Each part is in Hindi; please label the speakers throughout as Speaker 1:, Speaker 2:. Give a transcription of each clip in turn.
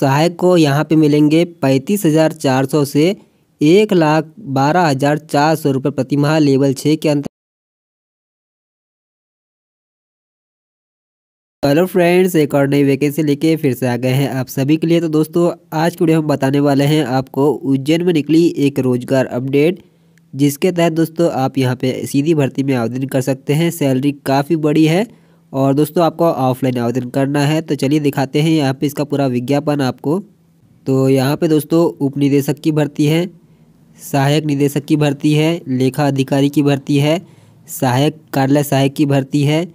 Speaker 1: सहायक को यहाँ पे मिलेंगे पैंतीस हज़ार चार सौ से एक लाख बारह हज़ार चार सौ रुपये प्रतिमाह लेवल छः के अंतर हेलो फ्रेंड्स एक और नई वैकेंसी लेके फिर से आ गए हैं आप सभी के लिए तो दोस्तों आज की वीडियो हम बताने वाले हैं आपको उज्जैन में निकली एक रोजगार अपडेट जिसके तहत दोस्तों आप यहाँ पे सीधी भर्ती में आवेदन कर सकते हैं सैलरी काफ़ी बड़ी है और दोस्तों आपको ऑफलाइन आवेदन करना है तो चलिए दिखाते हैं यहाँ पे इसका पूरा विज्ञापन आपको तो यहाँ पे दोस्तों उप निदेशक की भर्ती है सहायक निदेशक की भर्ती है लेखा अधिकारी की भर्ती है सहायक कार्यालय सहायक की भर्ती है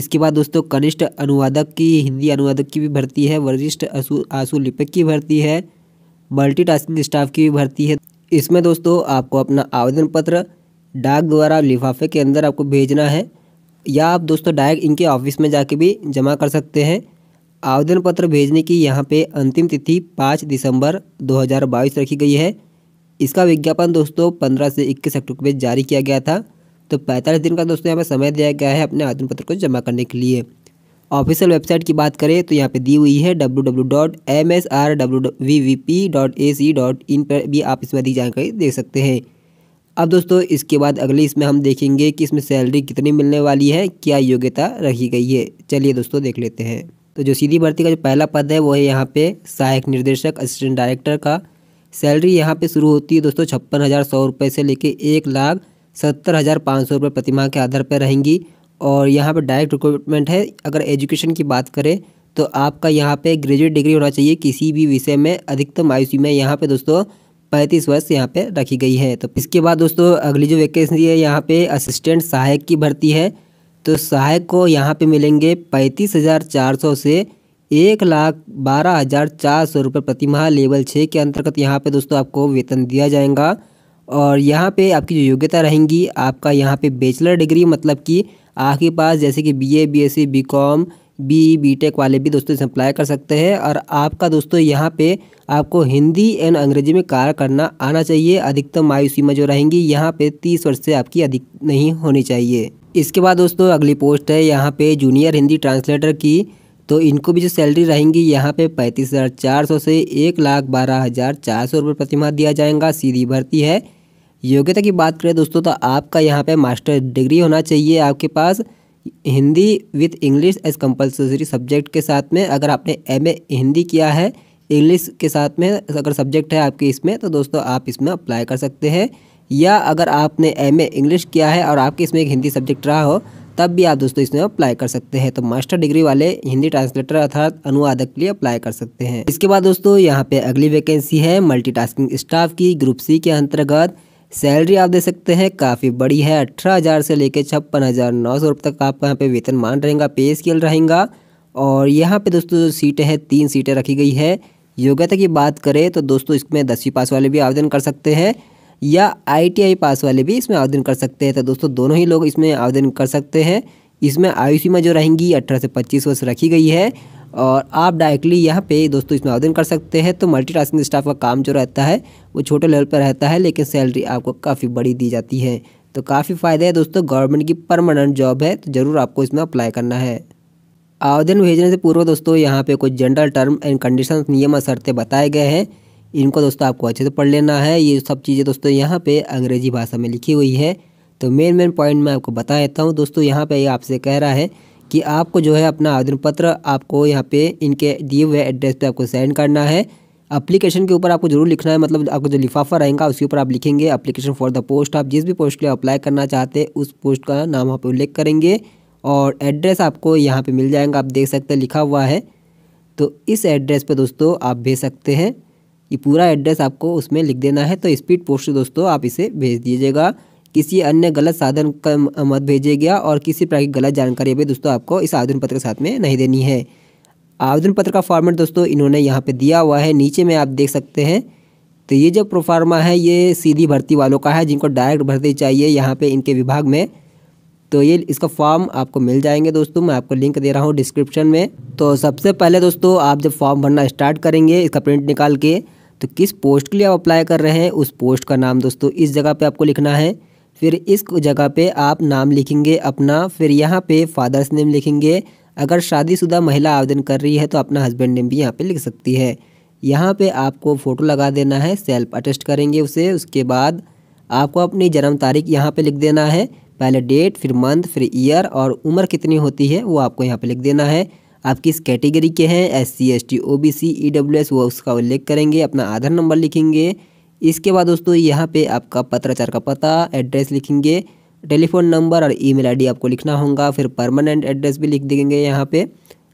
Speaker 1: इसके बाद दोस्तों कनिष्ठ अनुवादक की हिंदी अनुवादक की भी भर्ती है वरिष्ठ आंसू आंसू लिपिक की भर्ती है मल्टीटास्किंग स्टाफ की भी भर्ती है इसमें दोस्तों आपको अपना आवेदन पत्र डाक द्वारा लिफाफे के अंदर आपको भेजना है या आप दोस्तों डायरेक्ट इनके ऑफिस में जाके भी जमा कर सकते हैं आवेदन पत्र भेजने की यहाँ पे अंतिम तिथि पाँच दिसंबर 2022 रखी गई है इसका विज्ञापन दोस्तों 15 से 21 अक्टूबर में जारी किया गया था तो 45 दिन का दोस्तों यहाँ पर समय दिया गया है अपने आवेदन पत्र को जमा करने के लिए ऑफिशियल वेबसाइट की बात करें तो यहाँ पे दी हुई है डब्ल्यू पर भी आप इसमें अधिक जानकारी देख सकते हैं अब दोस्तों इसके बाद अगली इसमें हम देखेंगे कि इसमें सैलरी कितनी मिलने वाली है क्या योग्यता रखी गई है चलिए दोस्तों देख लेते हैं तो जो सीधी भर्ती का जो पहला पद है वो है यहाँ पे सहायक निर्देशक असिस्टेंट डायरेक्टर का सैलरी यहाँ पे शुरू होती है दोस्तों छप्पन हज़ार सौ रुपये से लेके एक लाख सत्तर हज़ार पाँच सौ रुपये प्रतिमाह के आधार पर रहेंगी और यहाँ पे डायरेक्ट रिक्रूटमेंट है अगर एजुकेशन की बात करें तो आपका यहाँ पे ग्रेजुएट डिग्री होना चाहिए किसी भी विषय में अधिकतम आयु में यहाँ पर दोस्तों पैंतीस वर्ष यहाँ पे रखी गई है तो इसके बाद दोस्तों अगली जो वैकेंसी है यहाँ पे असिस्टेंट सहायक की भर्ती है तो सहायक को यहाँ पे मिलेंगे पैंतीस हज़ार चार सौ से एक लाख बारह हज़ार चार सौ रुपये प्रतिमाह लेवल छः के अंतर्गत यहाँ पे दोस्तों आपको वेतन दिया जाएगा और यहाँ पे आपकी जो योग्यता रहेंगी आपका यहाँ पे बैचलर डिग्री मतलब कि आपके पास जैसे कि B C B com B tech वाले भी दोस्तों इसमें अप्लाई कर सकते हैं और आपका दोस्तों यहाँ पे आपको हिंदी एंड अंग्रेजी में कार्य करना आना चाहिए अधिकतम आयु सीमा जो रहेंगी यहाँ पे तीस वर्ष से आपकी अधिक नहीं होनी चाहिए इसके बाद दोस्तों अगली पोस्ट है यहाँ पे जूनियर हिंदी ट्रांसलेटर की तो इनको भी जो सैलरी रहेंगी यहाँ पे पैंतीस हज़ार चार सौ से एक लाख बारह हज़ार चार सौ रुपये प्रतिमाह दिया जाएगा सीधी भर्ती है योग्यता की बात करें दोस्तों तो आपका यहाँ पे मास्टर डिग्री होना चाहिए आपके पास Hindi with English as compulsory subject के साथ में अगर आपने एम हिंदी किया है इंग्लिश के साथ में अगर सब्जेक्ट है आपके इसमें तो दोस्तों आप इसमें अप्लाई कर सकते हैं या अगर आपने एम इंग्लिश किया है और आपके इसमें एक हिंदी सब्जेक्ट रहा हो तब भी आप दोस्तों इसमें अप्लाई कर सकते हैं तो मास्टर डिग्री वाले हिंदी ट्रांसलेटर अर्थात अनुवादक के लिए अप्लाई कर सकते हैं इसके बाद दोस्तों यहाँ पे अगली वैकेंसी है मल्टीटास्किंग स्टाफ की ग्रुप सी के अंतर्गत सैलरी आप दे सकते हैं काफ़ी बड़ी है अठारह हज़ार से लेकर छप्पन हज़ार नौ सौ रुपये तक आपका यहाँ पे मान रहेगा पे स्केल रहेगा और यहाँ पे दोस्तों जो सीटें हैं तीन सीटें रखी गई है योग्यता की बात करें तो दोस्तों इसमें दसवीं पास वाले भी आवेदन कर सकते हैं या आई पास वाले भी इसमें आवेदन कर सकते हैं तो दोस्तों दोनों ही लोग इसमें आवेदन कर सकते हैं इसमें आयु सीमा जो रहेंगी अठारह से पच्चीस वर्ष रखी गई है और आप डायरेक्टली यहाँ पे दोस्तों इसमें आवेदन कर सकते हैं तो मल्टीटास्किंग स्टाफ का काम जो रहता है वो छोटे लेवल पर रहता है लेकिन सैलरी आपको काफ़ी बड़ी दी जाती है तो काफ़ी फ़ायदा है दोस्तों गवर्नमेंट की परमानेंट जॉब है तो ज़रूर आपको इसमें अप्लाई करना है आवेदन भेजने से पूर्व दोस्तों यहाँ पे कुछ जनरल टर्म एंड कंडीशन नियम और शर्तें बताए गए हैं इनको दोस्तों आपको अच्छे से पढ़ लेना है ये सब चीज़ें दोस्तों यहाँ पे अंग्रेजी भाषा में लिखी हुई है तो मेन मेन पॉइंट मैं आपको बता देता हूँ दोस्तों यहाँ पे आपसे कह रहा है कि आपको जो है अपना आवेदन पत्र आपको यहाँ पे इनके दिए हुए एड्रेस पे आपको सेंड करना है अप्लीकेशन के ऊपर आपको जरूर लिखना है मतलब आपको जो लिफाफा रहेगा उसके ऊपर आप लिखेंगे अप्लीकेशन फॉर द पोस्ट आप जिस भी पोस्ट के लिए अप्लाई करना चाहते हैं उस पोस्ट का नाम वहाँ पर उल्लेख करेंगे और एड्रेस आपको यहाँ पर मिल जाएगा आप देख सकते हैं लिखा हुआ है तो इस एड्रेस पर दोस्तों आप भेज सकते हैं ये पूरा एड्रेस आपको उसमें लिख देना है तो स्पीड पोस्ट दोस्तों आप इसे भेज दीजिएगा किसी अन्य गलत साधन का मत भेजिएगा और किसी प्रकार की गलत जानकारी भी दोस्तों आपको इस आवेदन पत्र के साथ में नहीं देनी है आवेदन पत्र का फॉर्मेट दोस्तों इन्होंने यहाँ पे दिया हुआ है नीचे में आप देख सकते हैं तो ये जो प्रोफार्मा है ये सीधी भर्ती वालों का है जिनको डायरेक्ट भर्ती चाहिए यहाँ पे इनके विभाग में तो ये इसका फॉर्म आपको मिल जाएंगे दोस्तों मैं आपको लिंक दे रहा हूँ डिस्क्रिप्शन में तो सबसे पहले दोस्तों आप जब फॉर्म भरना स्टार्ट करेंगे इसका प्रिंट निकाल के तो किस पोस्ट के लिए आप अप्लाई कर रहे हैं उस पोस्ट का नाम दोस्तों इस जगह पे आपको लिखना है फिर इस जगह पे आप नाम लिखेंगे अपना फिर यहाँ पे फादर्स नेम लिखेंगे अगर शादीशुदा महिला आवेदन कर रही है तो अपना हस्बैंड नेम भी यहाँ पे लिख सकती है यहाँ पे आपको फ़ोटो लगा देना है सेल्फ अटेस्ट करेंगे उसे उसके बाद आपको अपनी जन्म तारीख यहाँ पर लिख देना है पहले डेट फिर मंथ फिर ईयर और उम्र कितनी होती है वो आपको यहाँ पर लिख देना है आप किस कैटेगरी के हैं S C S T O B C E W S वो उसका उल्लेख करेंगे अपना आधार नंबर लिखेंगे इसके बाद दोस्तों यहाँ पे आपका पत्राचार का पता एड्रेस लिखेंगे टेलीफोन नंबर और ईमेल आईडी आपको लिखना होगा फिर परमानेंट एड्रेस भी लिख देंगे यहाँ पे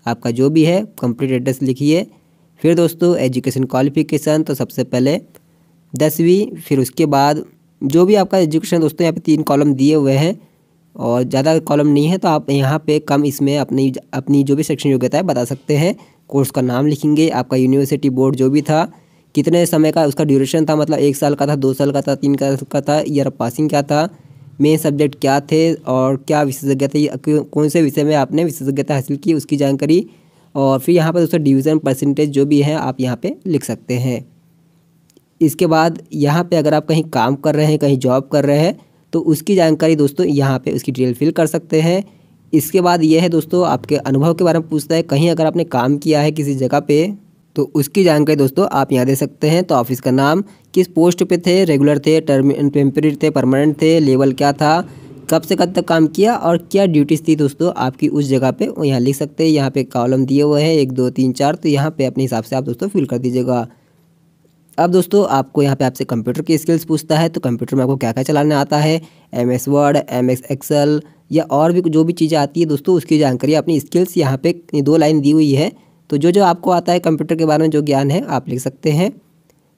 Speaker 1: आपका जो भी है कंप्लीट एड्रेस लिखिए फिर दोस्तों एजुकेशन क्वालिफिकेशन तो सबसे पहले दसवीं फिर उसके बाद जो भी आपका एजुकेशन दोस्तों यहाँ पे तीन कॉलम दिए हुए हैं और ज़्यादा कॉलम नहीं है तो आप यहाँ पर कम इसमें अपनी अपनी जो भी शिक्षण योग्यता है बता सकते हैं कोर्स का नाम लिखेंगे आपका यूनिवर्सिटी बोर्ड जो भी था कितने समय का उसका ड्यूरेशन था मतलब एक साल का था दो साल का था तीन साल का था ईयर पासिंग क्या था मेन सब्जेक्ट क्या थे और क्या विशेषज्ञता कौन से विषय में आपने विशेषज्ञता हासिल की उसकी जानकारी और फिर यहाँ पर दोस्तों डिवीज़न परसेंटेज जो भी है आप यहाँ पे लिख सकते हैं इसके बाद यहाँ पे अगर आप कहीं काम कर रहे हैं कहीं जॉब कर रहे हैं तो उसकी जानकारी दोस्तों यहाँ पे उसकी डिटेल फिल कर सकते हैं इसके बाद यह है दोस्तों आपके अनुभव के बारे में पूछता है कहीं अगर आपने काम किया है किसी जगह पर तो उसकी जानकारी दोस्तों आप यहाँ दे सकते हैं तो ऑफिस का नाम किस पोस्ट पे थे रेगुलर थे टर्म टेम्प्रेरी थे परमानेंट थे लेवल क्या था कब से कब तक काम किया और क्या ड्यूटीज थी दोस्तों आपकी उस जगह पे यहाँ लिख सकते हैं यहाँ पे कॉलम दिए हुए हैं एक दो तीन चार तो यहाँ पे अपने हिसाब से आप दोस्तों फिल कर दीजिएगा अब दोस्तों आपको यहाँ पे आपसे कंप्यूटर की स्किल्स पूछता है तो कंप्यूटर में आपको क्या क्या चलाना आता है M S Word M S Excel या और भी जो भी चीज़ें आती है दोस्तों उसकी जानकारी अपनी स्किल्स यहाँ पे दो लाइन दी हुई है तो जो जो आपको आता है कंप्यूटर के बारे में जो ज्ञान है आप लिख सकते हैं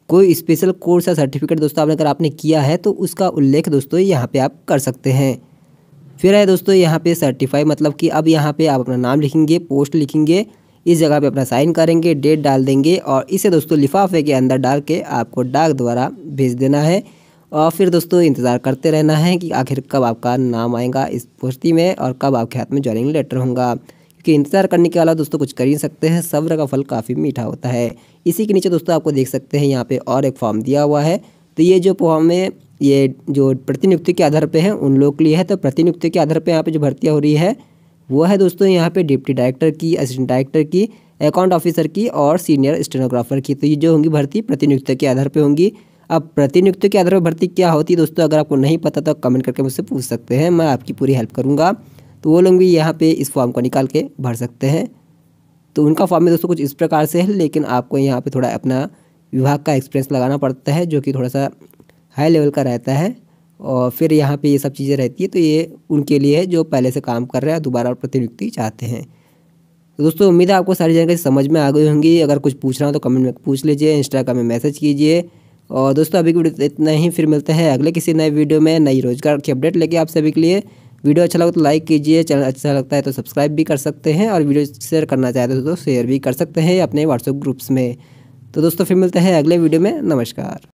Speaker 1: कोई स्पेशल कोर्स या सर्टिफिकेट दोस्तों आपने अगर आपने किया है तो उसका उल्लेख दोस्तों यहाँ पे आप कर सकते हैं फिर है दोस्तों यहाँ पे सर्टिफाई मतलब कि अब यहाँ पे आप अपना नाम लिखेंगे पोस्ट लिखेंगे इस जगह पे अपना साइन करेंगे डेट डाल देंगे और इसे दोस्तों लिफाफे के अंदर डाल के आपको डाक द्वारा भेज देना है और फिर दोस्तों इंतज़ार करते रहना है कि आखिर कब आपका नाम आएगा इस पोस्टी में और कब आपके हाथ में ज्वाइनिंग लेटर होगा क्योंकि इंतज़ार करने के अलावा दोस्तों कुछ कर ही सकते हैं सब्र का फल काफ़ी मीठा होता है इसी के नीचे दोस्तों आपको देख सकते हैं यहाँ पे और एक फॉर्म दिया हुआ है तो ये जो फॉर्म है ये जो प्रतिनियुक्ति के आधार पर है उन लोगों के लिए है तो प्रतिनियुक्ति के आधार पर यहाँ पर जो भर्तियाँ हो रही है वो है दोस्तों यहाँ पर डिप्टी डायरेक्टर की असिस्टेंट डायरेक्टर की अकाउंट ऑफिसर की और सीनियर स्टेनोग्राफर की तो ये जो होंगी भर्ती प्रतिनियुक्ति के आधार पर होंगी अब प्रतिनियुक्ति के आधार पर भर्ती क्या होती है दोस्तों अगर आपको नहीं पता तो कमेंट करके मुझसे पूछ सकते हैं मैं आपकी पूरी हेल्प करूँगा तो वो लोग भी यहाँ पे इस फॉर्म को निकाल के भर सकते हैं तो उनका फॉर्म में दोस्तों कुछ इस प्रकार से है लेकिन आपको यहाँ पे थोड़ा अपना विभाग का एक्सपीरियंस लगाना पड़ता है जो कि थोड़ा सा हाई लेवल का रहता है और फिर यहाँ पर ये सब चीज़ें रहती है तो ये उनके लिए है जो पहले से काम कर रहे हैं दोबारा प्रतिनियुक्ति चाहते हैं तो दोस्तों उम्मीद है आपको सारी जानकारी समझ में आ गई होंगी अगर कुछ पूछ रहा हो तो कमेंट में पूछ लीजिए इंस्टाग्राम में मैसेज कीजिए और दोस्तों अभी की वीडियो इतना ही फिर मिलते हैं अगले किसी नए वीडियो में नई रोज़गार की अपडेट लेके आप सभी के लिए वीडियो अच्छा लगे तो लाइक कीजिए चैनल अच्छा लगता है तो सब्सक्राइब भी कर सकते हैं और वीडियो शेयर करना चाहते हो तो शेयर भी कर सकते हैं अपने व्हाट्सएप ग्रुप्स में तो दोस्तों फिर मिलते हैं अगले वीडियो में नमस्कार